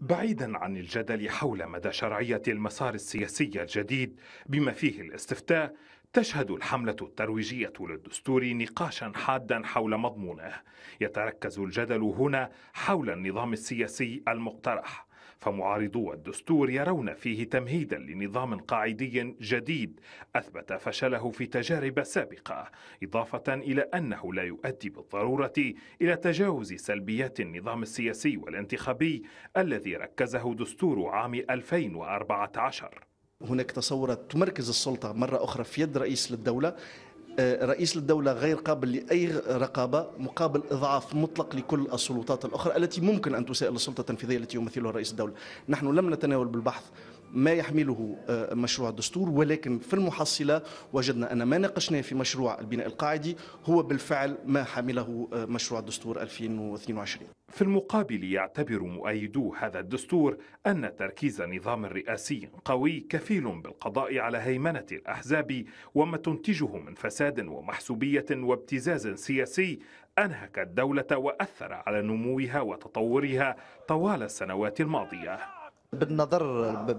بعيدا عن الجدل حول مدى شرعيه المسار السياسي الجديد بما فيه الاستفتاء تشهد الحملة الترويجية للدستور نقاشا حادا حول مضمونه، يتركز الجدل هنا حول النظام السياسي المقترح، فمعارضو الدستور يرون فيه تمهيدا لنظام قاعدي جديد أثبت فشله في تجارب سابقة إضافة إلى أنه لا يؤدي بالضرورة إلى تجاوز سلبيات النظام السياسي والانتخابي الذي ركزه دستور عام 2014 هناك تصورات تمركز السلطة مرة أخرى في يد رئيس للدولة آه، رئيس الدولة غير قابل لأي رقابة مقابل إضعاف مطلق لكل السلطات الأخرى التي ممكن أن تساءل السلطة التنفيذية التي يمثلها رئيس الدولة نحن لم نتناول بالبحث ما يحمله آه، مشروع الدستور ولكن في المحصلة وجدنا أن ما ناقشناه في مشروع البناء القاعدي هو بالفعل ما حمله آه، مشروع الدستور 2022 في المقابل يعتبر مؤيدو هذا الدستور أن تركيز نظام رئاسي قوي كفيل بالقضاء على هيمنة الأحزاب وما تنتجه من فساد ومحسوبية وابتزاز سياسي أنهك الدولة وأثر على نموها وتطورها طوال السنوات الماضية بالنظر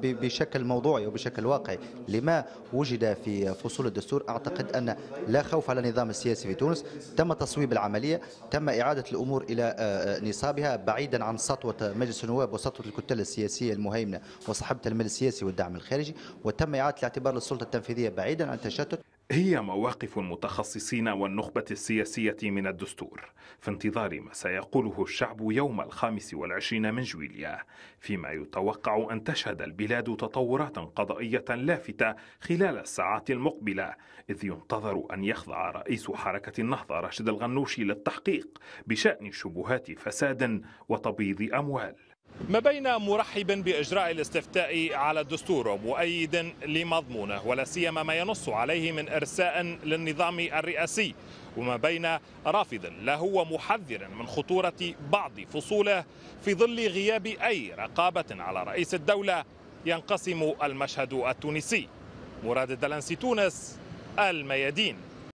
بشكل موضوعي وبشكل واقعي لما وجد في فصول الدستور أعتقد أن لا خوف على النظام السياسي في تونس تم تصويب العملية تم إعادة الأمور إلى آه، آه، نصابها بعيدا عن سطوة مجلس النواب وسطوة الكتلة السياسية المهيمنة وصاحبة المال السياسي والدعم الخارجي وتم إعادة الاعتبار للسلطة التنفيذية بعيدا عن التشتت هي مواقف المتخصصين والنخبة السياسية من الدستور في انتظار ما سيقوله الشعب يوم الخامس والعشرين من جويليا فيما يتوقع أن تشهد البلاد تطورات قضائية لافتة خلال الساعات المقبلة إذ ينتظر أن يخضع رئيس حركة النهضة راشد الغنوشي للتحقيق بشأن شبهات فساد وتبييض أموال ما بين مرحبا باجراء الاستفتاء على الدستور ومؤيدا لمضمونه ولا سيما ما ينص عليه من ارساء للنظام الرئاسي وما بين رافضا له ومحذرا من خطوره بعض فصوله في ظل غياب اي رقابه على رئيس الدوله ينقسم المشهد التونسي مراد الدلنسي تونس الميادين